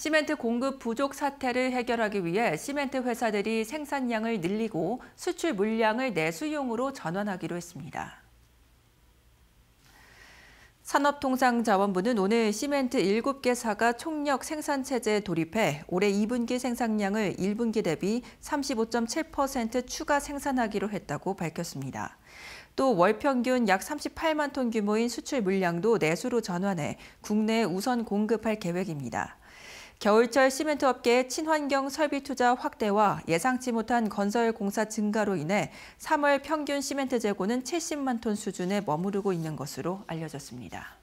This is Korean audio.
시멘트 공급 부족 사태를 해결하기 위해 시멘트 회사들이 생산량을 늘리고 수출 물량을 내수용으로 전환하기로 했습니다. 산업통상자원부는 오늘 시멘트 7개사가 총력 생산체제에 돌입해 올해 2분기 생산량을 1분기 대비 35.7% 추가 생산하기로 했다고 밝혔습니다. 또 월평균 약 38만 톤 규모인 수출 물량도 내수로 전환해 국내에 우선 공급할 계획입니다. 겨울철 시멘트 업계의 친환경 설비 투자 확대와 예상치 못한 건설 공사 증가로 인해 3월 평균 시멘트 재고는 70만 톤 수준에 머무르고 있는 것으로 알려졌습니다.